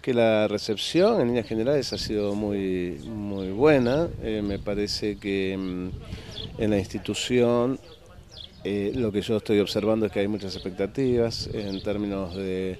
que la recepción en líneas generales ha sido muy, muy buena. Eh, me parece que mm, en la institución eh, lo que yo estoy observando es que hay muchas expectativas en términos de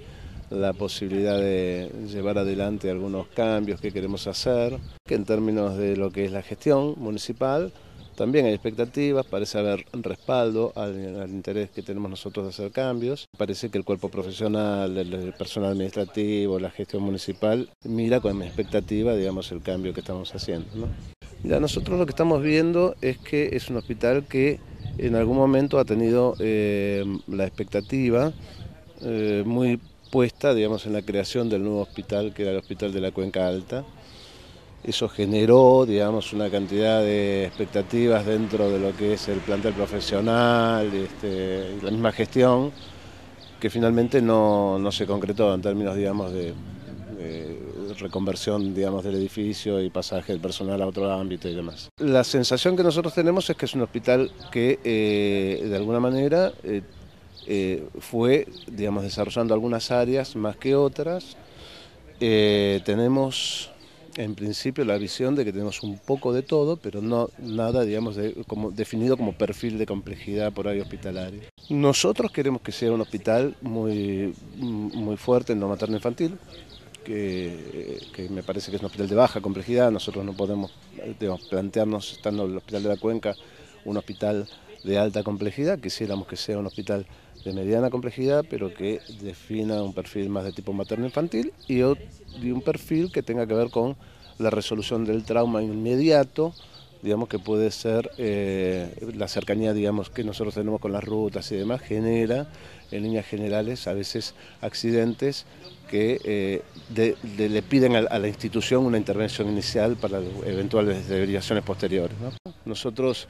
la posibilidad de llevar adelante algunos cambios que queremos hacer, que en términos de lo que es la gestión municipal. También hay expectativas, parece haber respaldo al, interés que tenemos nosotros de hacer cambios. Parece que el cuerpo profesional, el, personal administrativo, la gestión municipal mira con expectativa, digamos, el cambio que estamos haciendo. ¿no? nosotros lo que estamos viendo es que es un hospital que en algún momento ha tenido eh, la expectativa eh, muy puesta, digamos, en la creación del nuevo hospital, que era el Hospital de la Cuenca Alta, eso generó, digamos, una cantidad de expectativas dentro de lo que es el plantel profesional, este, y la misma gestión, que finalmente no, se concretó en términos, digamos, de, reconversión, digamos, del edificio y pasaje del personal a otro ámbito y demás. La sensación que nosotros tenemos es que es un hospital que, eh, de alguna manera, eh, eh, fue, digamos, desarrollando algunas áreas más que otras. tenemos en principio la visión de que tenemos un poco de todo, pero no nada, digamos, como, definido como perfil de complejidad por área hospitalaria. Nosotros queremos que sea un hospital muy, muy fuerte en lo materno infantil, que, me parece que es un hospital de baja complejidad, nosotros no podemos plantearnos, estando en el hospital de la cuenca, un hospital de alta complejidad, quisiéramos que sea un hospital de mediana complejidad, pero que defina un perfil más de tipo materno-infantil y, de un perfil que tenga que ver con la resolución del trauma inmediato, digamos que puede ser eh, la cercanía digamos que nosotros tenemos con las rutas y demás genera en líneas generales a veces accidentes que eh, le piden a, la institución una intervención inicial para eventuales derivaciones posteriores. Nosotros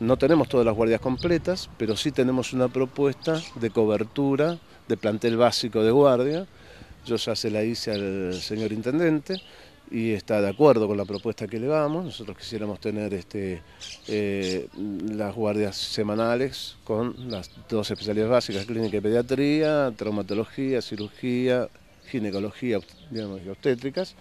no tenemos todas las guardias completas, pero sí tenemos una propuesta de cobertura de plantel básico de guardia. Yo ya se la hice al señor intendente y está de acuerdo con la propuesta que le damos. Nosotros quisiéramos tener este, eh, las guardias semanales con las dos especialidades básicas, clínica y pediatría, traumatología, cirugía, ginecología y obstétricas.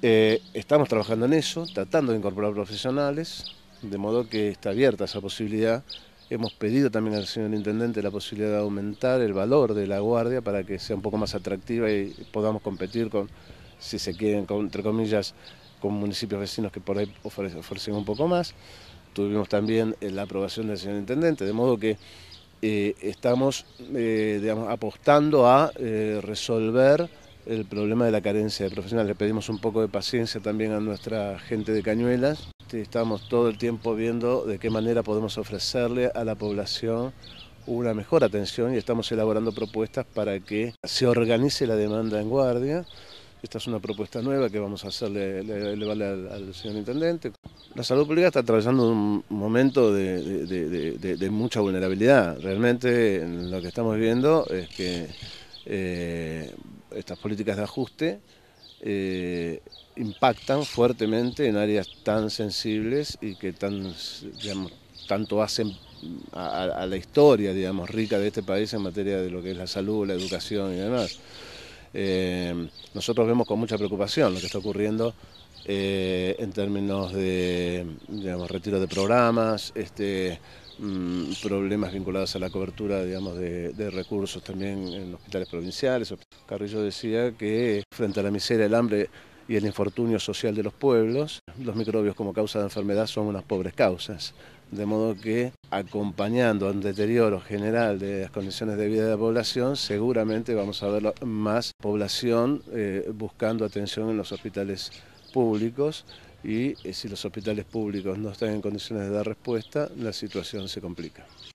Eh, estamos trabajando en eso, tratando de incorporar profesionales, de modo que está abierta esa posibilidad. Hemos pedido también al señor intendente la posibilidad de aumentar el valor de la guardia para que sea un poco más atractiva y podamos competir con si se quieren, entre comillas, con municipios vecinos que por ahí ofrecen un poco más. Tuvimos también eh, la aprobación del señor intendente, de modo que eh, estamos eh, apostando a resolver el problema de la carencia de profesionales. Le pedimos un poco de paciencia también a nuestra gente de Cañuelas. Este, estamos todo el tiempo viendo de qué manera podemos ofrecerle a la población una mejor atención y estamos elaborando propuestas para que se organice la demanda en guardia. Esta es una propuesta nueva que vamos a hacerle elevarle al, señor intendente. La salud pública está atravesando un momento de, mucha vulnerabilidad. Realmente lo que estamos viendo es que eh, estas políticas de ajuste eh, impactan fuertemente en áreas tan sensibles y que tan, tanto hacen a, la historia digamos, rica de este país en materia de lo que es la salud, la educación y demás. Eh, nosotros vemos con mucha preocupación lo que está ocurriendo eh, en términos de digamos, retiro de programas, este, mm, problemas vinculados a la cobertura digamos, de, recursos también en hospitales provinciales. Carrillo decía que frente a la miseria, el hambre y el infortunio social de los pueblos, los microbios como causa de enfermedad son unas pobres causas de modo que acompañando a un deterioro general de las condiciones de vida de la población, seguramente vamos a ver más población eh, buscando atención en los hospitales públicos y eh, si los hospitales públicos no están en condiciones de dar respuesta, la situación se complica.